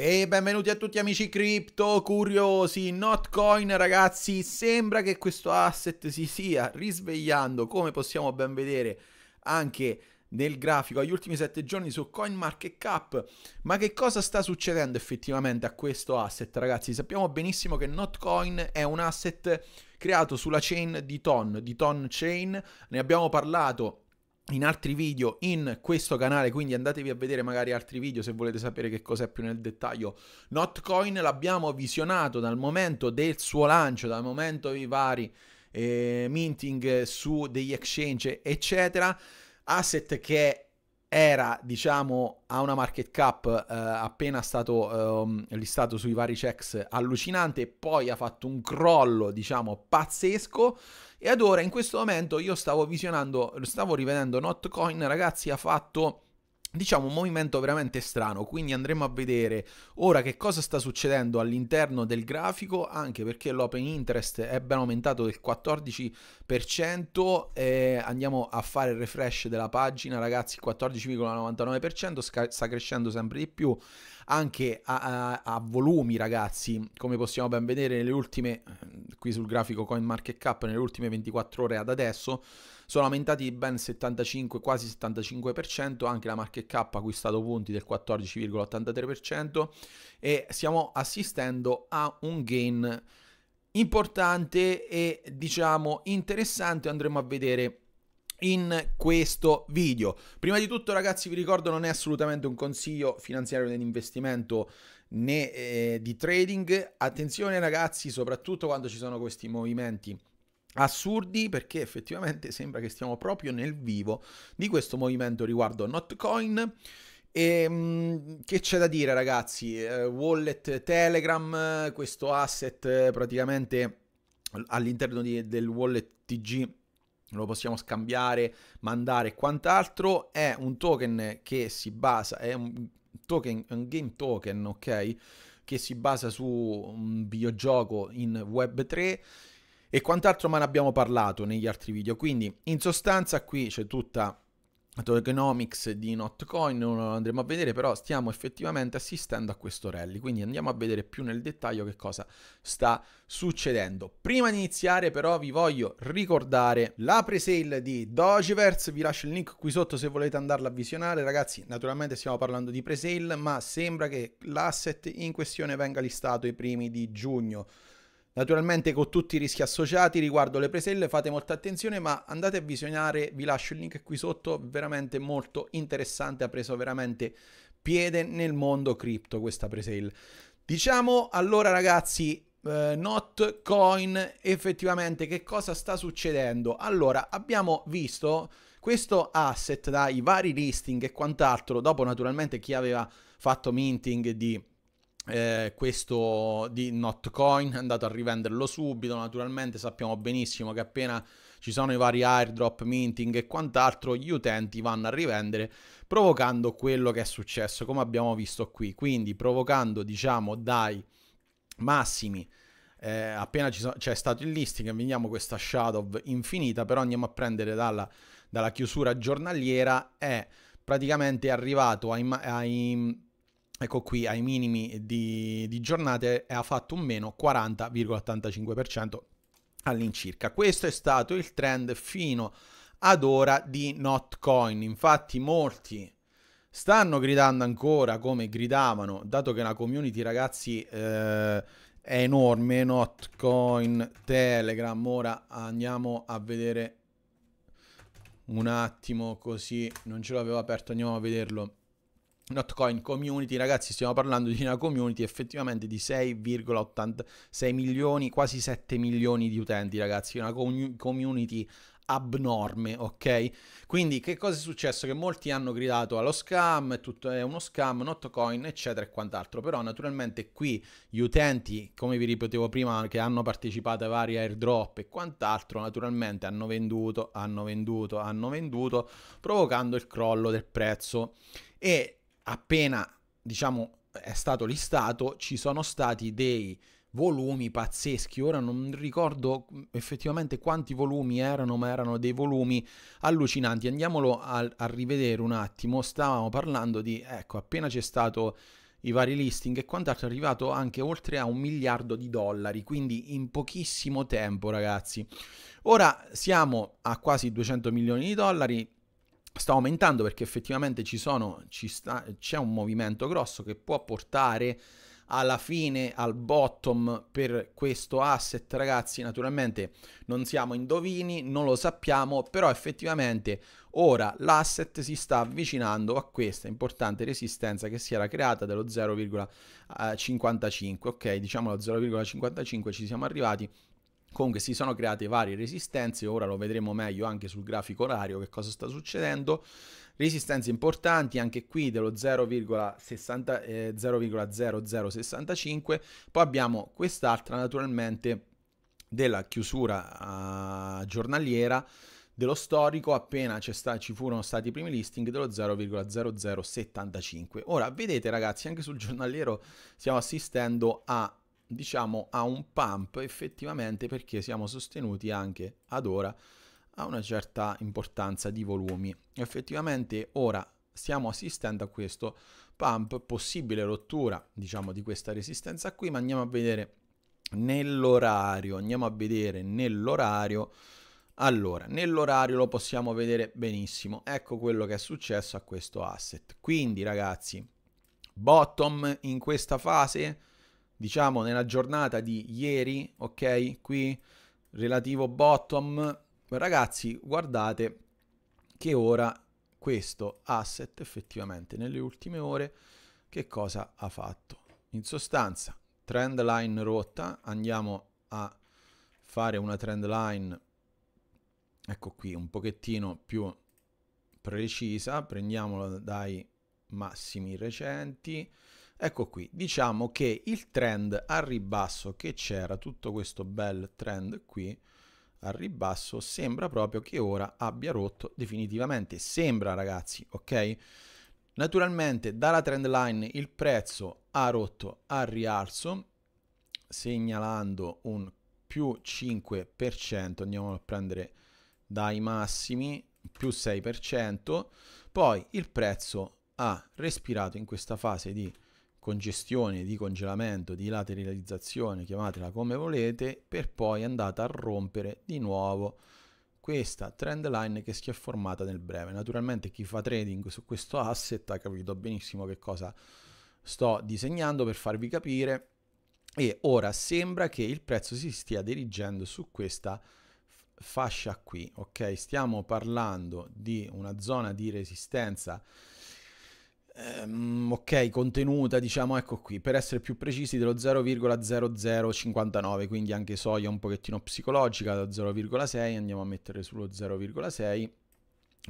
E benvenuti a tutti amici cripto curiosi, Notcoin ragazzi, sembra che questo asset si sia risvegliando come possiamo ben vedere anche nel grafico agli ultimi 7 giorni su CoinMarketCap. Ma che cosa sta succedendo effettivamente a questo asset ragazzi? Sappiamo benissimo che Notcoin è un asset creato sulla chain di Ton, di Ton Chain, ne abbiamo parlato in altri video in questo canale, quindi andatevi a vedere magari altri video se volete sapere che cos'è più nel dettaglio. Notcoin l'abbiamo visionato dal momento del suo lancio, dal momento dei vari eh, minting su degli exchange, eccetera. Asset che è era diciamo a una market cap eh, appena stato eh, listato sui vari checks allucinante poi ha fatto un crollo diciamo pazzesco e ad ora in questo momento io stavo visionando stavo rivedendo Notcoin ragazzi ha fatto diciamo un movimento veramente strano quindi andremo a vedere ora che cosa sta succedendo all'interno del grafico anche perché l'open interest è ben aumentato del 14% eh, andiamo a fare il refresh della pagina ragazzi 14,99% sta crescendo sempre di più anche a, a, a, volumi ragazzi come possiamo ben vedere nelle ultime eh, qui sul grafico CoinMarketCap nelle ultime 24 ore ad adesso sono aumentati di ben 75, quasi 75%, anche la market cap ha acquistato punti del 14,83% e stiamo assistendo a un gain importante e diciamo interessante, andremo a vedere in questo video. Prima di tutto ragazzi vi ricordo non è assolutamente un consiglio finanziario né di investimento né eh, di trading, attenzione ragazzi soprattutto quando ci sono questi movimenti assurdi perché effettivamente sembra che stiamo proprio nel vivo di questo movimento riguardo Notcoin. E ehm, che c'è da dire ragazzi? Eh, wallet Telegram, questo asset praticamente all'interno di, del wallet TG lo possiamo scambiare, mandare e quant'altro, è un token che si basa, è un, token, un game token, ok? Che si basa su un videogioco in Web3 e quant'altro ma ne abbiamo parlato negli altri video. Quindi in sostanza qui c'è tutta Tokenomics di Notcoin, non andremo a vedere, però stiamo effettivamente assistendo a questo rally, quindi andiamo a vedere più nel dettaglio che cosa sta succedendo. Prima di iniziare però vi voglio ricordare la presale di Dogeverse, vi lascio il link qui sotto se volete andarla a visionare, ragazzi naturalmente stiamo parlando di presale, ma sembra che l'asset in questione venga listato i primi di giugno, Naturalmente con tutti i rischi associati riguardo le preselle fate molta attenzione ma andate a visionare, vi lascio il link qui sotto, veramente molto interessante, ha preso veramente piede nel mondo cripto questa presale. Diciamo allora ragazzi, eh, not effettivamente che cosa sta succedendo? Allora abbiamo visto questo asset dai vari listing e quant'altro, dopo naturalmente chi aveva fatto minting di eh, questo di Notcoin, è andato a rivenderlo subito, naturalmente sappiamo benissimo che appena ci sono i vari airdrop, minting e quant'altro, gli utenti vanno a rivendere provocando quello che è successo, come abbiamo visto qui, quindi provocando diciamo dai massimi eh, appena c'è so stato il listing vediamo questa shadow infinita però andiamo a prendere dalla, dalla chiusura giornaliera è praticamente arrivato ai, ai ecco qui ai minimi di, di giornate eh, ha fatto un meno 40,85% all'incirca. Questo è stato il trend fino ad ora di Notcoin. Infatti molti stanno gridando ancora come gridavano, dato che la community ragazzi eh, è enorme, Notcoin, Telegram, ora andiamo a vedere un attimo così, non ce l'avevo aperto, andiamo a vederlo Notcoin Community, ragazzi, stiamo parlando di una community effettivamente di 6,86 milioni, quasi 7 milioni di utenti, ragazzi, una community abnorme, ok? Quindi che cosa è successo? Che molti hanno gridato allo scam, tutto è uno scam, notcoin, eccetera e quant'altro, però naturalmente qui gli utenti, come vi ripetevo prima, che hanno partecipato a vari airdrop e quant'altro, naturalmente hanno venduto, hanno venduto, hanno venduto, provocando il crollo del prezzo e appena diciamo è stato listato ci sono stati dei volumi pazzeschi. Ora non ricordo mm, effettivamente quanti volumi erano, ma erano dei volumi allucinanti. Andiamolo a, a rivedere un attimo. Stavamo parlando di, ecco, appena c'è stato i vari listing e quant'altro è arrivato anche oltre a un miliardo di dollari, quindi in pochissimo tempo, ragazzi. Ora siamo a quasi 200 milioni di dollari, sta aumentando perché effettivamente ci sono, ci sta, c'è un movimento grosso che può portare alla fine al bottom per questo asset ragazzi naturalmente non siamo indovini non lo sappiamo però effettivamente ora l'asset si sta avvicinando a questa importante resistenza che si era creata dello 0,55 eh, ok diciamo lo 0,55 ci siamo arrivati Comunque si sono create varie resistenze, ora lo vedremo meglio anche sul grafico orario che cosa sta succedendo. Resistenze importanti anche qui dello 0,60, eh, 0,0065, poi abbiamo quest'altra naturalmente della chiusura eh, giornaliera dello storico appena sta, ci furono stati i primi listing dello 0,0075. Ora vedete ragazzi anche sul giornaliero stiamo assistendo a diciamo a un pump effettivamente perché siamo sostenuti anche ad ora a una certa importanza di volumi. Effettivamente ora stiamo assistendo a questo pump, possibile rottura diciamo di questa resistenza qui, ma andiamo a vedere nell'orario, andiamo a vedere nell'orario allora, nell'orario lo possiamo vedere benissimo. Ecco quello che è successo a questo asset. Quindi, ragazzi, bottom in questa fase diciamo nella giornata di ieri, ok, qui relativo bottom, ragazzi guardate che ora questo asset effettivamente nelle ultime ore che cosa ha fatto? In sostanza trend line rotta, andiamo a fare una trend line ecco qui un pochettino più precisa, prendiamola dai massimi recenti, Ecco qui, diciamo che il trend al ribasso che c'era, tutto questo bel trend qui al ribasso, sembra proprio che ora abbia rotto definitivamente. Sembra ragazzi, ok? Naturalmente dalla trend line il prezzo ha rotto al rialzo, segnalando un più 5%, andiamo a prendere dai massimi, più 6%, poi il prezzo ha respirato in questa fase di congestione, di congelamento, di lateralizzazione, chiamatela come volete, per poi andare a rompere di nuovo questa trend line che si è formata nel breve. Naturalmente chi fa trading su questo asset ha capito benissimo che cosa sto disegnando per farvi capire e ora sembra che il prezzo si stia dirigendo su questa fascia qui, ok? Stiamo parlando di una zona di resistenza Um, ok, contenuta, diciamo, ecco qui, per essere più precisi, dello 0,0059, quindi anche soglia un pochettino psicologica, da 0,6 andiamo a mettere sullo 0,6,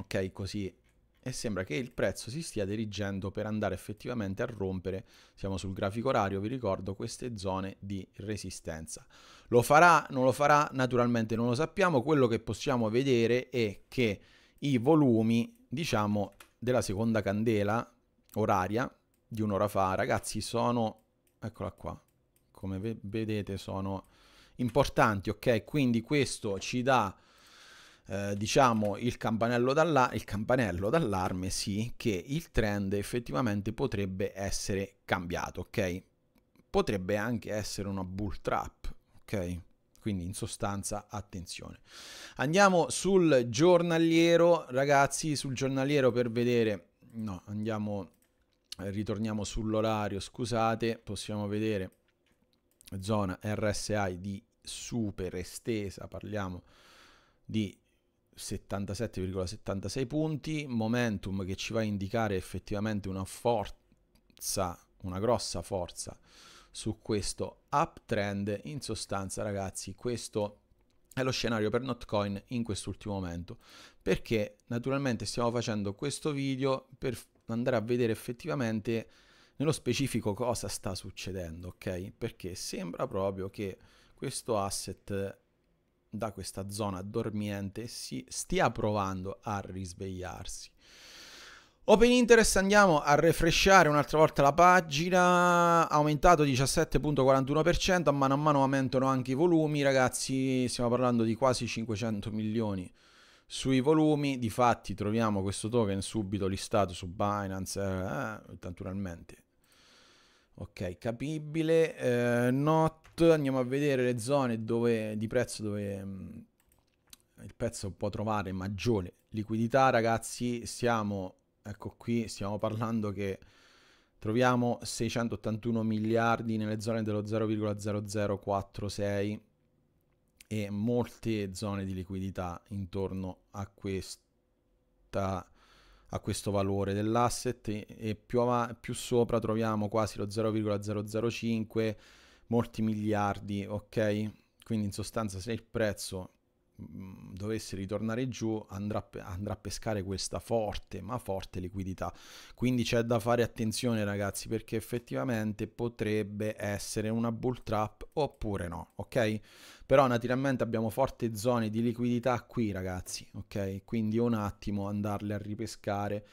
ok, così. E sembra che il prezzo si stia dirigendo per andare effettivamente a rompere, siamo sul grafico orario, vi ricordo, queste zone di resistenza. Lo farà, non lo farà, naturalmente non lo sappiamo, quello che possiamo vedere è che i volumi, diciamo, della seconda candela, oraria di un'ora fa. Ragazzi, sono... Eccola qua. Come ve vedete sono importanti, ok? Quindi questo ci dà... Eh, diciamo il campanello, d'allarme, sì, che il trend effettivamente potrebbe essere cambiato, ok? Potrebbe anche essere una bull trap, ok? Quindi in sostanza attenzione. Andiamo sul giornaliero, ragazzi, sul giornaliero per vedere no, andiamo, eh, ritorniamo sull'orario, scusate, possiamo vedere zona RSI di super estesa, parliamo di 77,76 punti, momentum che ci va a indicare effettivamente una forza, una grossa forza su questo uptrend. In sostanza, ragazzi, questo è lo scenario per Notcoin in quest'ultimo momento perché naturalmente stiamo facendo questo video per andare a vedere effettivamente nello specifico cosa sta succedendo ok perché sembra proprio che questo asset da questa zona dormiente si stia provando a risvegliarsi Open Interest andiamo a refreshare un'altra volta la pagina, aumentato 17.41%, a mano a mano aumentano anche i volumi, ragazzi, stiamo parlando di quasi 500 milioni sui volumi, difatti troviamo questo token subito listato su Binance, eh, naturalmente. Ok, capibile, eh, not, andiamo a vedere le zone dove, di prezzo dove mh, mm, il pezzo può trovare maggiore liquidità, ragazzi, siamo Ecco qui stiamo parlando che troviamo 681 miliardi nelle zone dello 0,0046 e molte zone di liquidità intorno a, questa, a questo valore dell'asset e più, più sopra troviamo quasi lo 0,005 molti miliardi ok quindi in sostanza se il prezzo Mm, dovesse ritornare giù andrà, andrà, a pescare questa forte ma forte liquidità quindi c'è da fare attenzione ragazzi perché effettivamente potrebbe essere una bull trap oppure no ok però naturalmente abbiamo forte zone di liquidità qui ragazzi ok quindi un attimo andarle a ripescare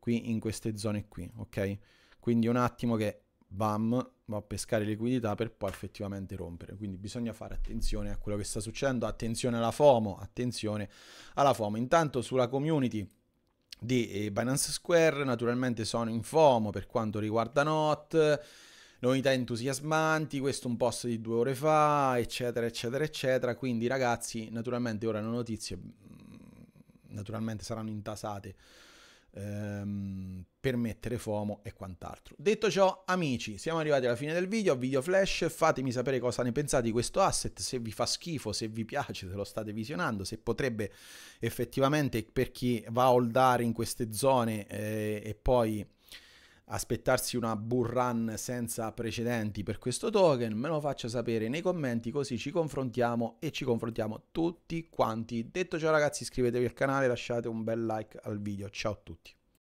qui in queste zone qui ok quindi un attimo che bam, va a pescare liquidità per poi effettivamente rompere. Quindi bisogna fare attenzione a quello che sta succedendo, attenzione alla FOMO, attenzione alla FOMO. Intanto sulla community di eh, Binance Square naturalmente sono in FOMO per quanto riguarda NOT, novità entusiasmanti, questo un post di due ore fa, eccetera, eccetera, eccetera. Quindi ragazzi, naturalmente ora le notizie mm, naturalmente saranno intasate ehm, mettere FOMO e quant'altro. Detto ciò, amici, siamo arrivati alla fine del video, video flash, fatemi sapere cosa ne pensate di questo asset, se vi fa schifo, se vi piace, se lo state visionando, se potrebbe effettivamente per chi va a holdare in queste zone eh, e poi aspettarsi una bull run senza precedenti per questo token, me lo faccia sapere nei commenti così ci confrontiamo e ci confrontiamo tutti quanti. Detto ciò ragazzi iscrivetevi al canale, lasciate un bel like al video, ciao a tutti.